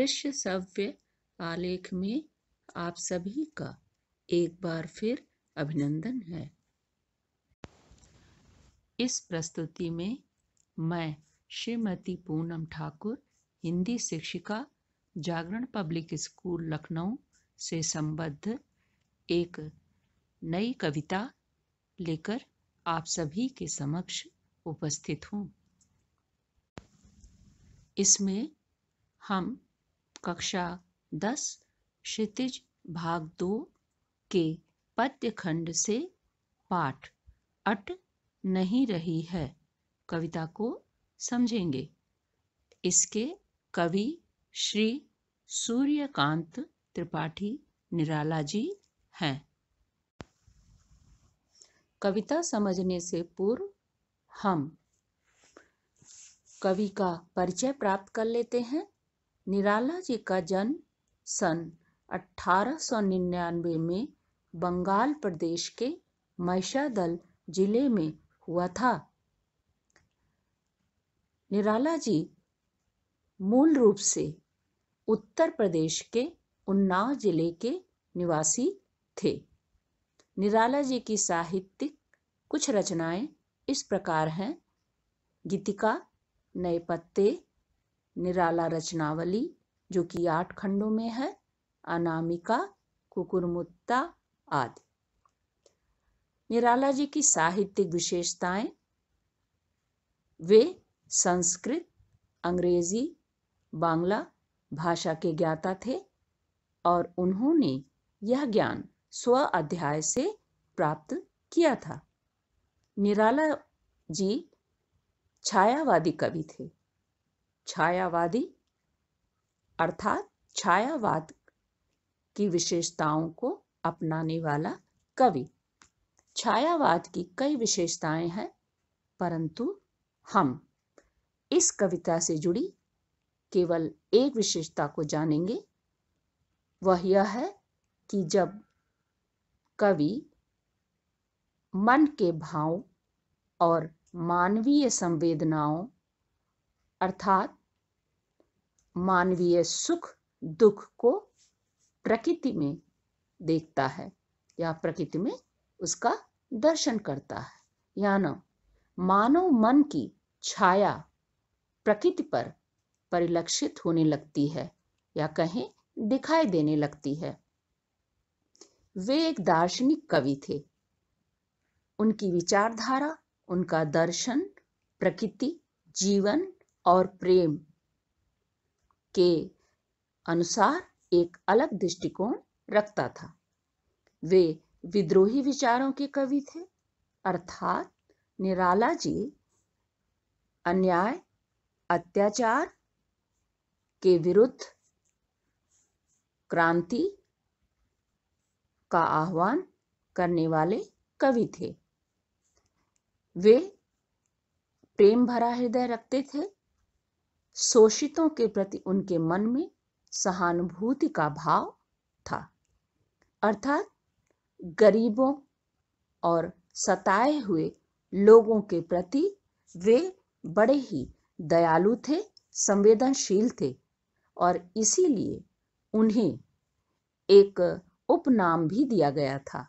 दृश्य सव्य आलेख में आप सभी का एक बार फिर अभिनंदन है इस प्रस्तुति में मैं श्रीमती पूनम ठाकुर हिंदी शिक्षिका जागरण पब्लिक स्कूल लखनऊ से संबद्ध एक नई कविता लेकर आप सभी के समक्ष उपस्थित हूँ इसमें हम कक्षा दस क्षितिज भाग दो के पद्य खंड से पाठ अट नहीं रही है कविता को समझेंगे इसके कवि श्री सूर्यकांत त्रिपाठी निराला जी हैं कविता समझने से पूर्व हम कवि का परिचय प्राप्त कर लेते हैं निराला जी का जन्म सन 1899 में बंगाल प्रदेश के महिषादल जिले में हुआ था निराला जी मूल रूप से उत्तर प्रदेश के उन्नाव जिले के निवासी थे निराला जी की साहित्यिक कुछ रचनाएं इस प्रकार हैं गीतिका नए पत्ते निराला रचनावली जो कि आठ खंडों में है अनामिका कुकुरमुत्ता आदि निराला जी की साहित्यिक विशेषताएं वे संस्कृत अंग्रेजी बांग्ला भाषा के ज्ञाता थे और उन्होंने यह ज्ञान स्व अध्याय से प्राप्त किया था निराला जी छायावादी कवि थे छायावादी अर्थात छायावाद की विशेषताओं को अपनाने वाला कवि छायावाद की कई विशेषताएं हैं परंतु हम इस कविता से जुड़ी केवल एक विशेषता को जानेंगे वह यह है कि जब कवि मन के भाव और मानवीय संवेदनाओं अर्थात मानवीय सुख दुख को प्रकृति में देखता है या प्रकृति में उसका दर्शन करता है यानो मानव मन की छाया प्रकृति पर परिलक्षित होने लगती है या कहें दिखाई देने लगती है वे एक दार्शनिक कवि थे उनकी विचारधारा उनका दर्शन प्रकृति जीवन और प्रेम के अनुसार एक अलग दृष्टिकोण रखता था वे विद्रोही विचारों के कवि थे अर्थात निराला जी अन्याय अत्याचार के विरुद्ध क्रांति का आह्वान करने वाले कवि थे वे प्रेम भरा हृदय रखते थे शोषितों के प्रति उनके मन में सहानुभूति का भाव था अर्थात गरीबों और सताए हुए लोगों के प्रति वे बड़े ही दयालु थे संवेदनशील थे और इसीलिए उन्हें एक उपनाम भी दिया गया था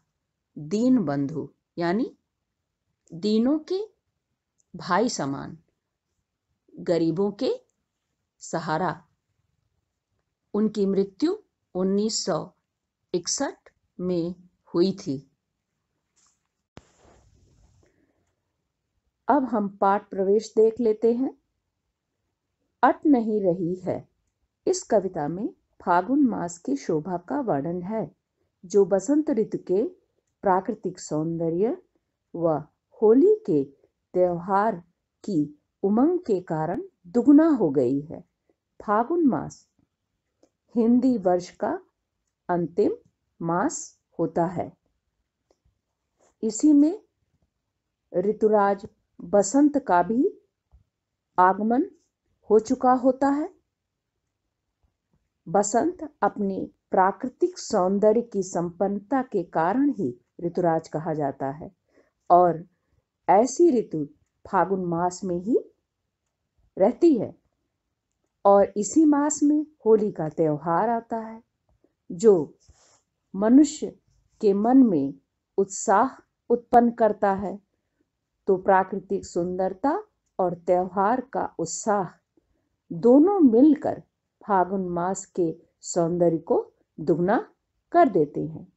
दीन बंधु यानी दीनों के भाई समान गरीबों के सहारा उनकी मृत्यु 1961 में हुई थी अब हम पाठ प्रवेश देख लेते हैं अट नहीं रही है इस कविता में फागुन मास की शोभा का वर्णन है जो बसंत ऋतु के प्राकृतिक सौंदर्य व होली के त्योहार की उमंग के कारण दुगुना हो गई है फागुन मास हिंदी वर्ष का अंतिम मास होता है इसी में ऋतुराज बसंत का भी आगमन हो चुका होता है बसंत अपनी प्राकृतिक सौंदर्य की संपन्नता के कारण ही ऋतुराज कहा जाता है और ऐसी ऋतु फागुन मास में ही रहती है और इसी मास में होली का त्यौहार आता है जो मनुष्य के मन में उत्साह उत्पन्न करता है तो प्राकृतिक सुंदरता और त्यौहार का उत्साह दोनों मिलकर फागुन मास के सौंदर्य को दुगना कर देते हैं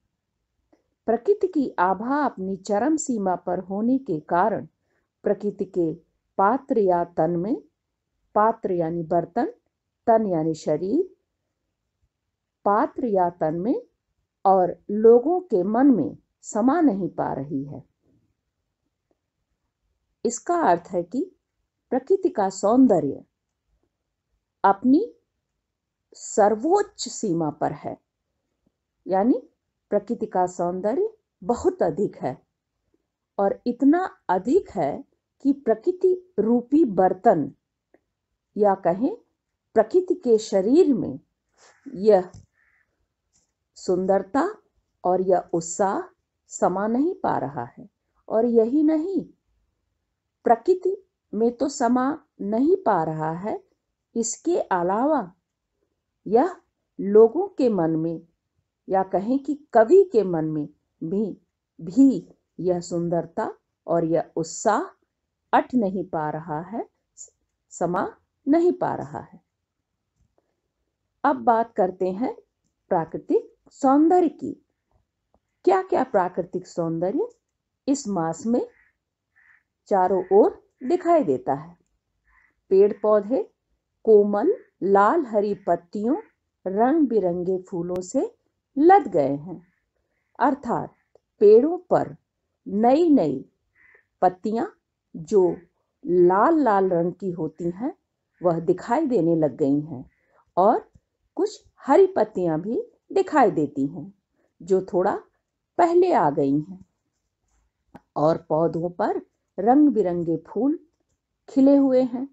प्रकृति की आभा अपनी चरम सीमा पर होने के कारण प्रकृति के पात्र या तन में पात्र यानी बर्तन तन यानी शरीर पात्र या तन में और लोगों के मन में समा नहीं पा रही है इसका अर्थ है कि प्रकृति का सौंदर्य अपनी सर्वोच्च सीमा पर है यानी प्रकृति का सौंदर्य बहुत अधिक है और इतना अधिक है कि प्रकृति रूपी बर्तन या कहें प्रकृति के शरीर में यह सुंदरता और यह उत्साह समा नहीं पा रहा है और यही नहीं प्रकृति में तो समा नहीं पा रहा है इसके अलावा यह लोगों के मन में या कहें कि कवि के मन में भी भी यह सुंदरता और यह उत्साह अट नहीं पा रहा है समा नहीं पा रहा है अब बात करते हैं प्राकृतिक सौंदर्य की क्या क्या प्राकृतिक सौंदर्य इस मास में चारों ओर दिखाई देता है पेड़ पौधे कोमल लाल हरी पत्तियों रंग बिरंगे फूलों से लद गए हैं अर्थात पेड़ों पर नई नई पत्तियां जो लाल लाल रंग की होती हैं वह दिखाई देने लग गई हैं और कुछ हरी पत्तियां भी दिखाई देती हैं जो थोड़ा पहले आ गई हैं और पौधों पर रंग बिरंगे फूल खिले हुए हैं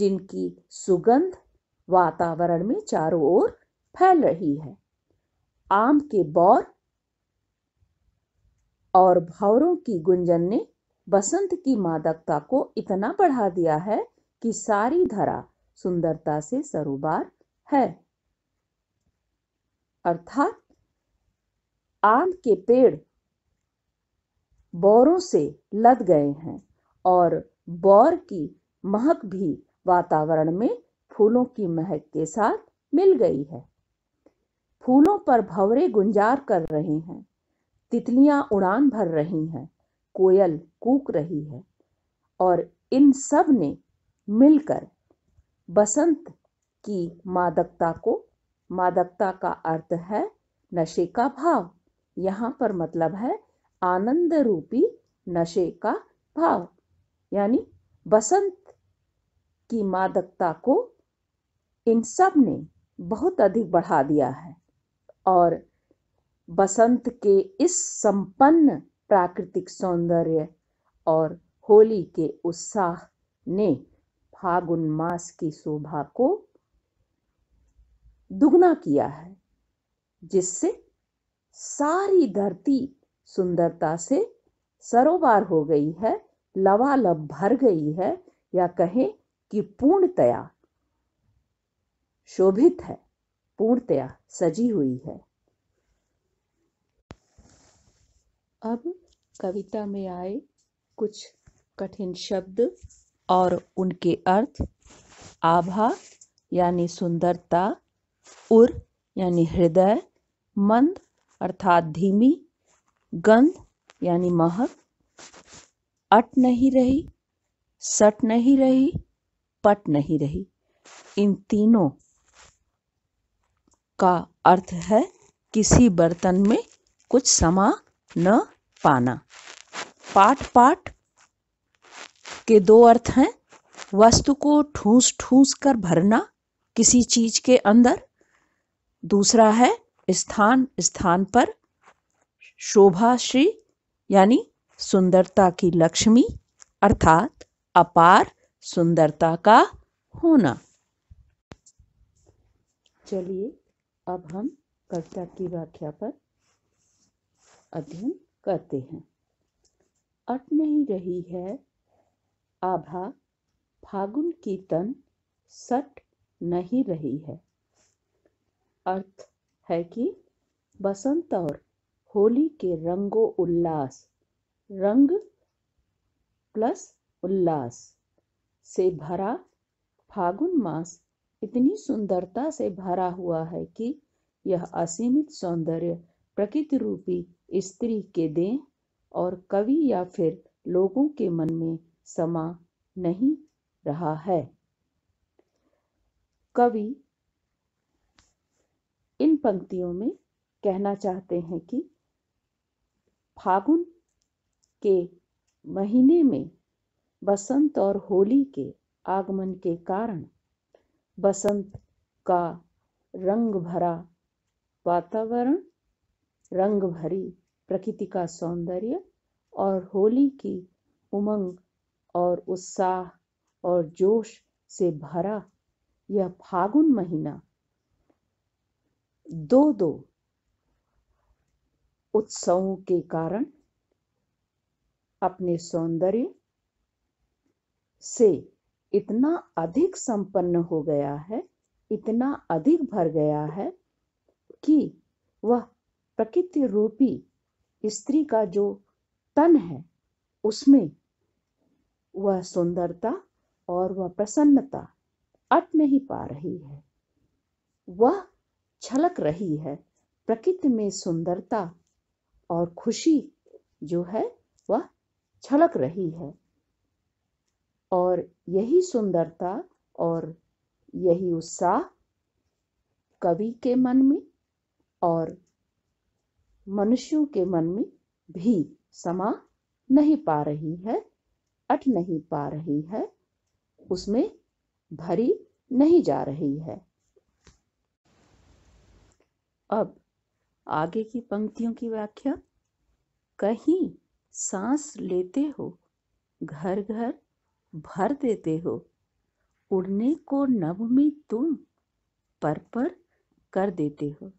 जिनकी सुगंध वातावरण में चारों ओर फैल रही है आम के बौर और भावरों की गुंजन ने बसंत की मादकता को इतना बढ़ा दिया है की सारी धरा सुंदरता से सरोबार है अर्थात आम के पेड़ बौरों से लद गए हैं और बौर की महक भी वातावरण में फूलों की महक के साथ मिल गई है फूलों पर भवरे गुंजार कर रहे हैं तितलियां उड़ान भर रही हैं कोयल कूक रही है और इन सब ने मिलकर बसंत की मादकता को मादकता का अर्थ है नशे का भाव यहाँ पर मतलब है आनंद रूपी नशे का भाव यानी बसंत की मादकता को इन सब ने बहुत अधिक बढ़ा दिया है और बसंत के इस संपन्न प्राकृतिक सौंदर्य और होली के उत्साह ने फागुन मास की शोभा को दुगना किया है जिससे सारी धरती सुंदरता से सरोवर हो गई है लवालब भर गई है या कहें कि पूर्णतया शोभित है पूर्णतया सजी हुई है अब कविता में आए कुछ कठिन शब्द और उनके अर्थ आभा यानी सुंदरता उर यानी हृदय मंद अर्थात धीमी गंध यानी महक अट नहीं रही सट नहीं रही पट नहीं रही इन तीनों का अर्थ है किसी बर्तन में कुछ समा न पाना पाठ पाठ के दो अर्थ हैं वस्तु को ठूस ठूस कर भरना किसी चीज के अंदर दूसरा है स्थान स्थान पर शोभा श्री यानी सुंदरता की लक्ष्मी अर्थात अपार सुंदरता का होना चलिए अब हम कर्ता की व्याख्या पर अध्ययन करते हैं अट नहीं रही है आभा फागुन की तन सट नहीं रही है अर्थ है कि बसंत और होली के रंगो उल्लास रंग प्लस उल्लास से भरा फागुन मास इतनी सुंदरता से भरा हुआ है कि यह असीमित सौंदर्य प्रकृति रूपी स्त्री के दें और कवि या फिर लोगों के मन में समा नहीं रहा है कवि इन पंक्तियों में कहना चाहते हैं कि फागुन के महीने में बसंत और होली के आगमन के कारण बसंत का रंग भरा वातावरण रंग भरी प्रकृति का सौंदर्य और होली की उमंग और उत्साह और जोश से भरा यह फागुन महीना दो दो उत्सवों के कारण अपने सौंदर्य से इतना अधिक संपन्न हो गया है इतना अधिक भर गया है कि वह प्रकृति रूपी स्त्री का जो तन है उसमें वह सुंदरता और वह प्रसन्नता अट नहीं पा रही है वह छलक रही है प्रकृति में सुंदरता और खुशी जो है वह छलक रही है और यही सुंदरता और यही उत्साह कवि के मन में और मनुष्यों के मन में भी समा नहीं पा रही है अट नहीं पा रही है उसमें भरी नहीं जा रही है अब आगे की पंक्तियों की व्याख्या कहीं सांस लेते हो घर घर भर देते हो उड़ने को नभ में तुम पर पर कर देते हो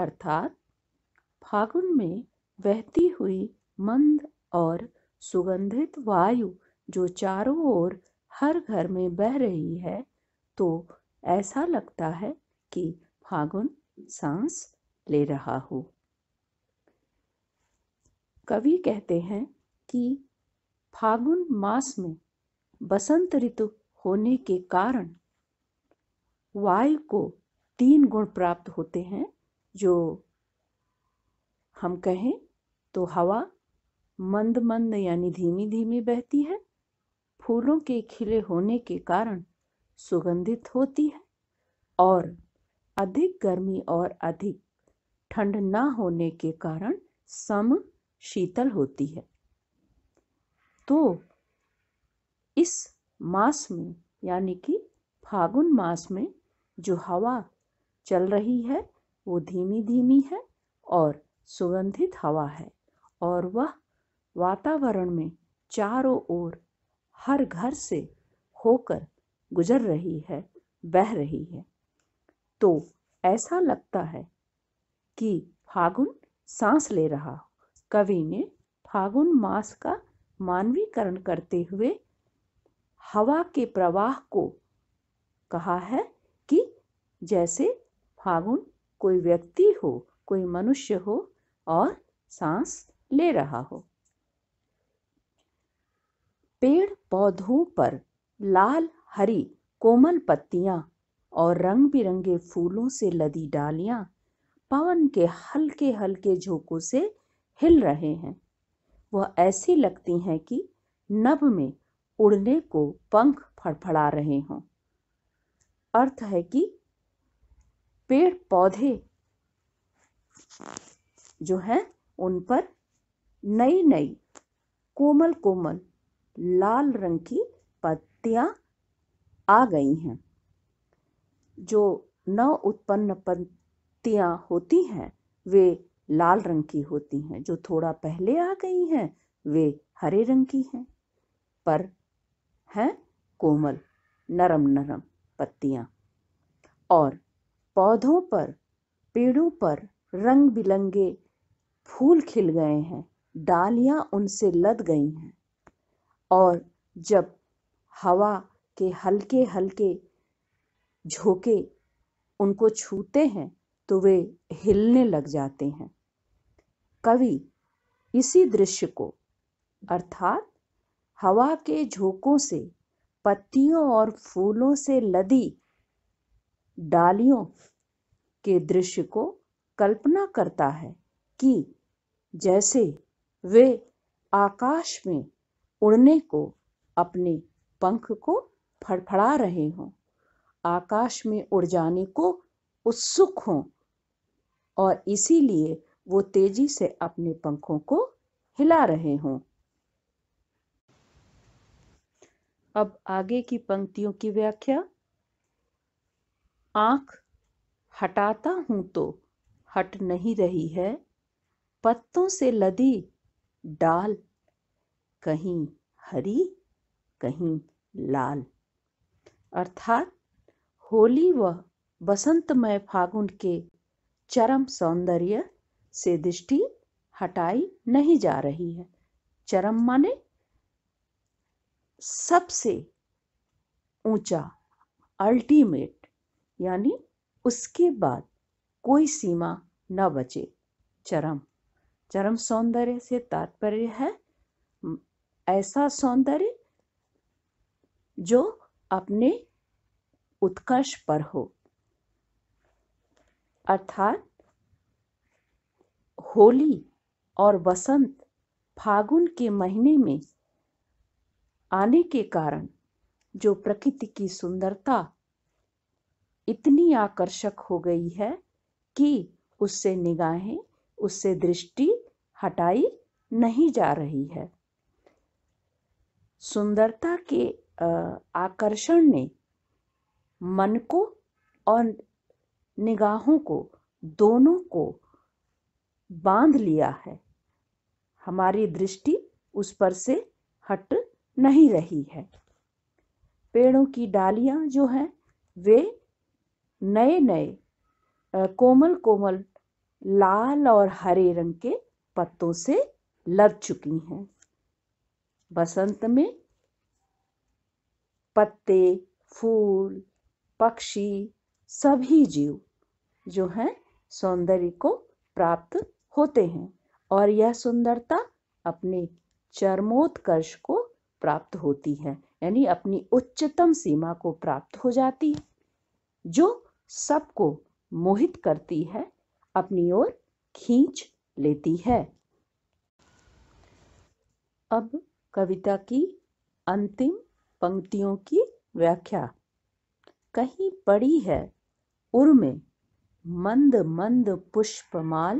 अर्थात फागुन में बहती हुई मंद और सुगंधित वायु जो चारों ओर हर घर में बह रही है तो ऐसा लगता है कि फागुन सांस ले रहा हो कवि कहते हैं कि फागुन मास में बसंत ऋतु होने के कारण वायु को तीन गुण प्राप्त होते हैं जो हम कहें तो हवा मंद मंद यानी धीमी धीमी बहती है फूलों के खिले होने के कारण सुगंधित होती है और अधिक गर्मी और अधिक ठंड ना होने के कारण सम शीतल होती है तो इस मास में यानी कि फागुन मास में जो हवा चल रही है वो धीमी धीमी है और सुगंधित हवा है और वह वातावरण में चारों ओर हर घर से होकर गुजर रही है बह रही है तो ऐसा लगता है कि फागुन सांस ले रहा हो कवि ने फागुन मास का मानवीकरण करते हुए हवा के प्रवाह को कहा है कि जैसे फागुन कोई व्यक्ति हो कोई मनुष्य हो और सांस ले रहा हो पेड़ पौधों पर लाल हरी कोमल पत्तियां और रंग बिरंगे फूलों से लदी डालियां पवन के हल्के हल्के झोंकों से हिल रहे हैं वह ऐसी लगती हैं कि नभ में उड़ने को पंख फड़फड़ा रहे हों अर्थ है कि पेड़ पौधे जो हैं उन पर नई नई कोमल कोमल लाल रंग की पत्तियां आ गई हैं जो नव उत्पन्न पत्तियां होती हैं वे लाल रंग की होती हैं जो थोड़ा पहले आ गई हैं वे हरे रंग की हैं पर हैं कोमल नरम नरम पत्तियां और पौधों पर पेड़ों पर रंग बिरंगे फूल खिल गए हैं डालियां उनसे लद गई हैं और जब हवा के हल्के हल्के झोंके उनको छूते हैं तो वे हिलने लग जाते हैं कवि इसी दृश्य को अर्थात हवा के झोंकों से पत्तियों और फूलों से लदी डालियों के दृश्य को कल्पना करता है कि जैसे वे आकाश में उड़ने को अपने पंख को फड़फड़ा रहे हों आकाश में उड़ जाने को उत्सुक हों और इसीलिए वो तेजी से अपने पंखों को हिला रहे हों अब आगे की पंक्तियों की व्याख्या आंख हटाता हूं तो हट नहीं रही है पत्तों से लदी डाल कहीं हरी कहीं लाल अर्थात होली व बसंतमय फागुन के चरम सौंदर्य से दृष्टि हटाई नहीं जा रही है चरम माने सबसे ऊंचा अल्टीमेट यानी उसके बाद कोई सीमा न बचे चरम चरम सौंदर्य से तात्पर्य है ऐसा सौंदर्य जो अपने उत्कर्ष पर हो अर्थात होली और वसंत फागुन के महीने में आने के कारण जो प्रकृति की सुंदरता इतनी आकर्षक हो गई है कि उससे निगाहें उससे दृष्टि हटाई नहीं जा रही है सुंदरता के आकर्षण ने मन को और निगाहों को दोनों को बांध लिया है हमारी दृष्टि उस पर से हट नहीं रही है पेड़ों की डालियां जो हैं वे नए नए कोमल कोमल लाल और हरे रंग के पत्तों से लग चुकी हैं बसंत में पत्ते फूल पक्षी सभी जीव जो हैं सौंदर्य को प्राप्त होते हैं और यह सुंदरता अपने चरमोत्कर्ष को प्राप्त होती है यानी अपनी उच्चतम सीमा को प्राप्त हो जाती है जो सबको मोहित करती है अपनी ओर खींच लेती है अब कविता की अंतिम पंक्तियों की व्याख्या कहीं पड़ी है उर्मे मंद मंद पुष्पमाल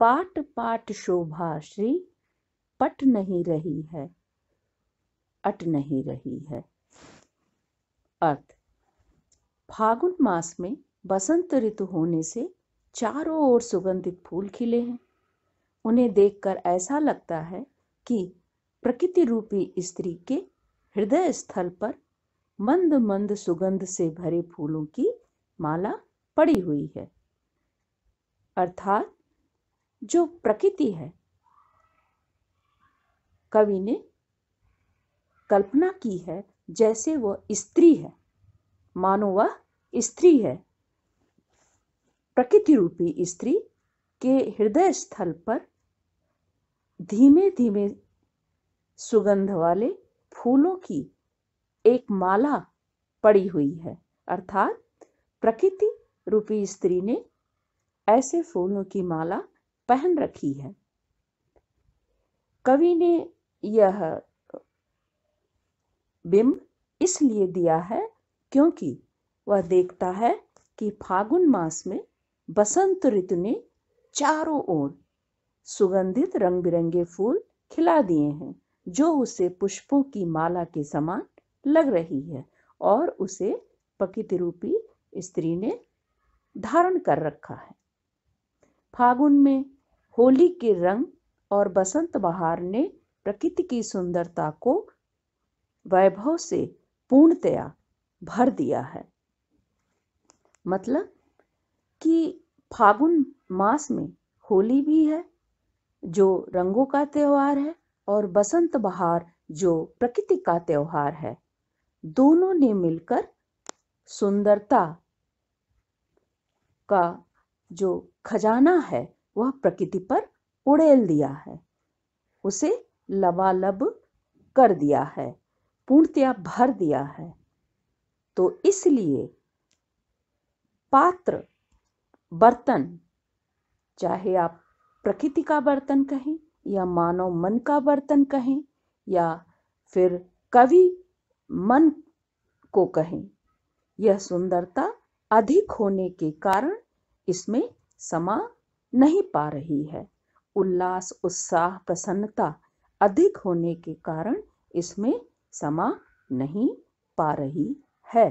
पाट पाट शोभा श्री पट नहीं रही है अट नहीं रही है अर्थ फागुन मास में बसंत ऋतु होने से चारों ओर सुगंधित फूल खिले हैं उन्हें देखकर ऐसा लगता है कि प्रकृति रूपी स्त्री के हृदय स्थल पर मंद मंद सुगंध से भरे फूलों की माला पड़ी हुई है अर्थात जो प्रकृति है कवि ने कल्पना की है जैसे वह स्त्री है मानो वह स्त्री है प्रकृति रूपी स्त्री के हृदय स्थल पर धीमे धीमे सुगंध वाले फूलों की एक माला पड़ी हुई है अर्थात प्रकृति रूपी स्त्री ने ऐसे फूलों की माला पहन रखी है कवि ने यह बिंब इसलिए दिया है क्योंकि वह देखता है कि फागुन मास में बसंत ऋतु ने चारों ओर सुगंधित रंग बिरंगे फूल खिला दिए हैं जो उसे पुष्पों की माला के समान लग रही है और उसे प्रकृति रूपी स्त्री ने धारण कर रखा है फागुन में होली के रंग और बसंत बहार ने प्रकृति की सुंदरता को वैभव से पूर्णतया भर दिया है मतलब कि फागुन मास में होली भी है जो रंगों का त्यौहार है और बसंत बहार जो प्रकृति का त्योहार है दोनों ने मिलकर सुंदरता का जो खजाना है वह प्रकृति पर उड़ेल दिया है उसे लबालब कर दिया है पूर्णतया भर दिया है तो इसलिए पात्र बर्तन चाहे आप प्रकृति का बर्तन कहें या मानव मन का बर्तन कहें या फिर कवि मन को कहें यह सुंदरता अधिक होने के कारण इसमें समा नहीं पा रही है उल्लास उत्साह प्रसन्नता अधिक होने के कारण इसमें समा नहीं पा रही है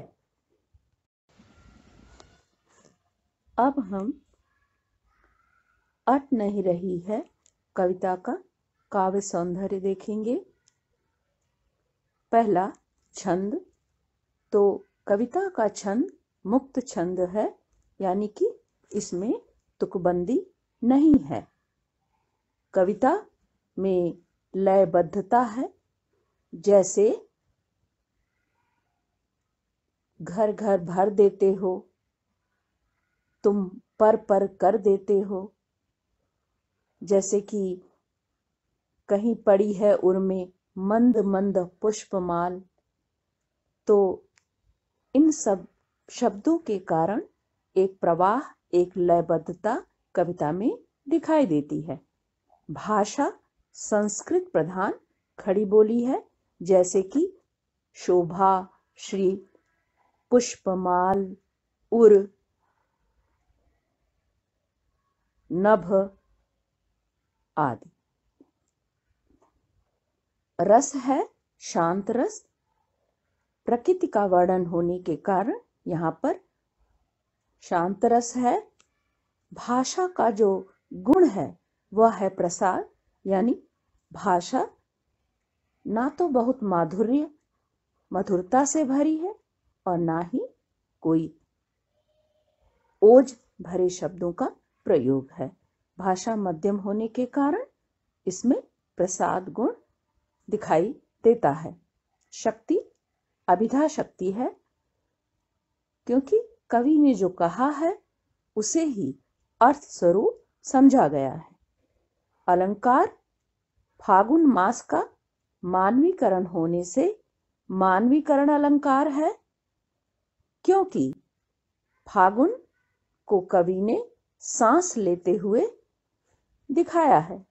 अब हम अट नहीं रही है कविता का काव्य सौंदर्य देखेंगे पहला छंद तो कविता का छंद मुक्त छंद है यानी कि इसमें तुकबंदी नहीं है कविता में लयबद्धता है जैसे घर घर भर देते हो तुम पर पर कर देते हो जैसे कि कहीं पड़ी है उर्मे मंद मंद पुष्पमाल तो इन सब शब्दों के कारण एक प्रवाह एक लयबद्धता कविता में दिखाई देती है भाषा संस्कृत प्रधान खड़ी बोली है जैसे कि शोभा श्री पुष्पमाल उर नभ आदि रस है शांत रस प्रकृति का वर्णन होने के कारण यहां पर शांत रस है भाषा का जो गुण है वह है प्रसार यानी भाषा ना तो बहुत माधुर्य मधुरता से भरी है और ना ही कोई ओज भरे शब्दों का प्रयोग है भाषा मध्यम होने के कारण इसमें प्रसाद गुण दिखाई देता है शक्ति अभिधा शक्ति है क्योंकि कवि ने जो कहा है उसे ही अर्थ स्वरूप समझा गया है अलंकार फागुन मास का मानवीकरण होने से मानवीकरण अलंकार है क्योंकि फागुन को कवि ने सांस लेते हुए दिखाया है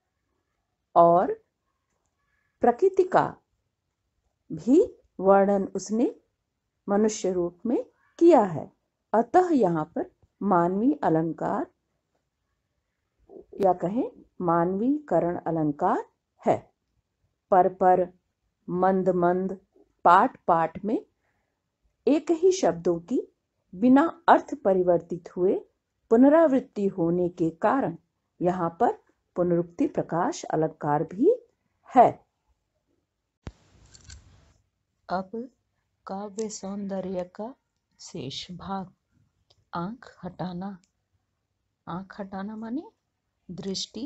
और प्रकृति का भी वर्णन उसने मनुष्य रूप में किया है अतः यहाँ पर मानवी अलंकार या कहें करण अलंकार है पर पर मंद मंद पाठ पाठ में एक ही शब्दों की बिना अर्थ परिवर्तित हुए पुनरावृत्ति होने के कारण यहाँ पर पुनरुक्ति प्रकाश अलंकार भी है अब काव्य सौंदर्य का शेष भाग आंख हटाना आंख हटाना माने दृष्टि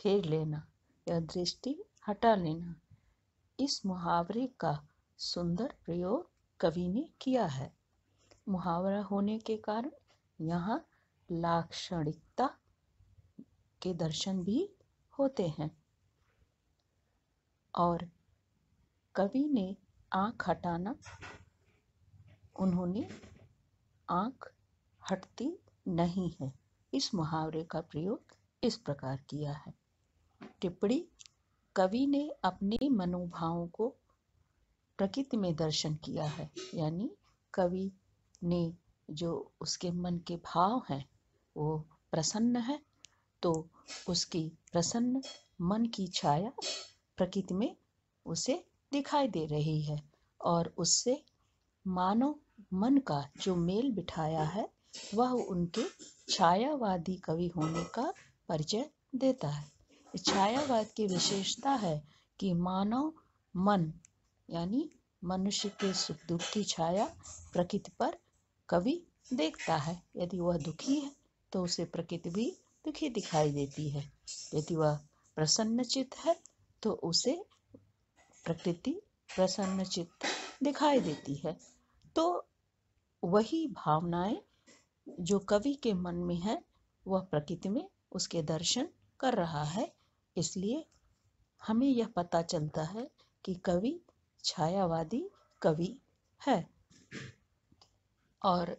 फेर लेना या दृष्टि हटा लेना इस मुहावरे का सुंदर प्रयोग कवि ने किया है मुहावरा होने के कारण यहाँ लाक्षणिकता के दर्शन भी होते हैं और कवि ने आँख हटाना उन्होंने आँख हटती नहीं है इस मुहावरे का प्रयोग इस प्रकार किया है टिप्पणी कवि ने अपने मनोभावों को प्रकृति में दर्शन किया है यानी कवि ने जो उसके मन के भाव हैं वो प्रसन्न है तो उसकी प्रसन्न मन की छाया प्रकृति में उसे दिखाई दे रही है और उससे मानव मन का जो मेल बिठाया है वह उनके छायावादी कवि होने का परिचय देता है छायावाद की विशेषता है कि मानव मन यानी मनुष्य के सुख दुख की छाया प्रकृति पर कवि देखता है यदि वह दुखी है तो उसे प्रकृति भी दुखी तो दिखाई देती है यदि वह प्रसन्नचित है तो उसे प्रकृति प्रसन्नचित दिखाई देती है तो वही भावनाएं जो कवि के मन में है वह प्रकृति में उसके दर्शन कर रहा है इसलिए हमें यह पता चलता है कि कवि छायावादी कवि है और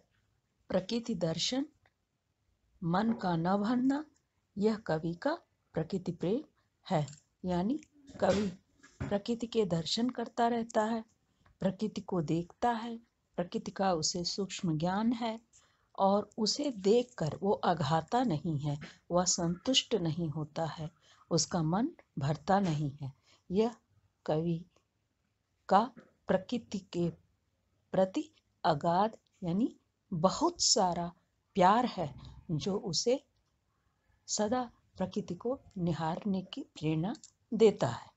प्रकृति दर्शन मन का न भरना यह कवि का प्रकृति प्रेम है यानी कवि प्रकृति के दर्शन करता रहता है प्रकृति को देखता है प्रकृति का उसे सूक्ष्म ज्ञान है और उसे देखकर वो अघाता नहीं है वह संतुष्ट नहीं होता है उसका मन भरता नहीं है यह कवि का प्रकृति के प्रति अगाध यानी बहुत सारा प्यार है जो उसे सदा प्रकृति को निहारने की प्रेरणा देता है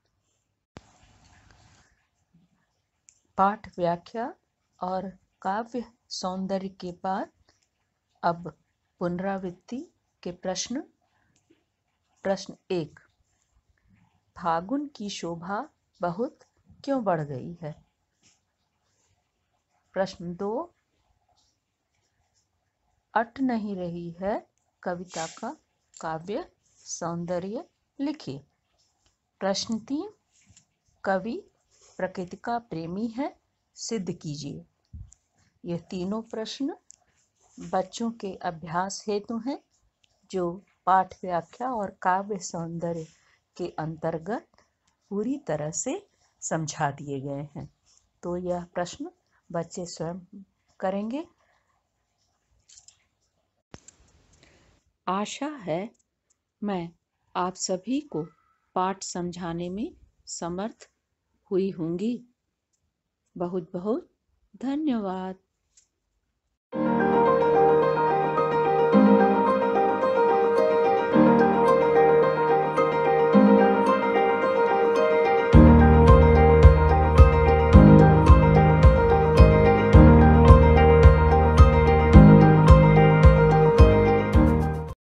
पाठ व्याख्या और काव्य सौंदर्य के बाद अब पुनरावृत्ति के प्रश्न प्रश्न एक फागुन की शोभा बहुत क्यों बढ़ गई है प्रश्न दो अट नहीं रही है कविता का काव्य सौंदर्य लिखे प्रश्न तीन कवि प्रकृति का प्रेमी है सिद्ध कीजिए यह तीनों प्रश्न बच्चों के अभ्यास हेतु हैं जो पाठ व्याख्या और काव्य सौंदर्य के अंतर्गत पूरी तरह से समझा दिए गए हैं तो यह प्रश्न बच्चे स्वयं करेंगे आशा है मैं आप सभी को पाठ समझाने में समर्थ हुई होंगी बहुत बहुत धन्यवाद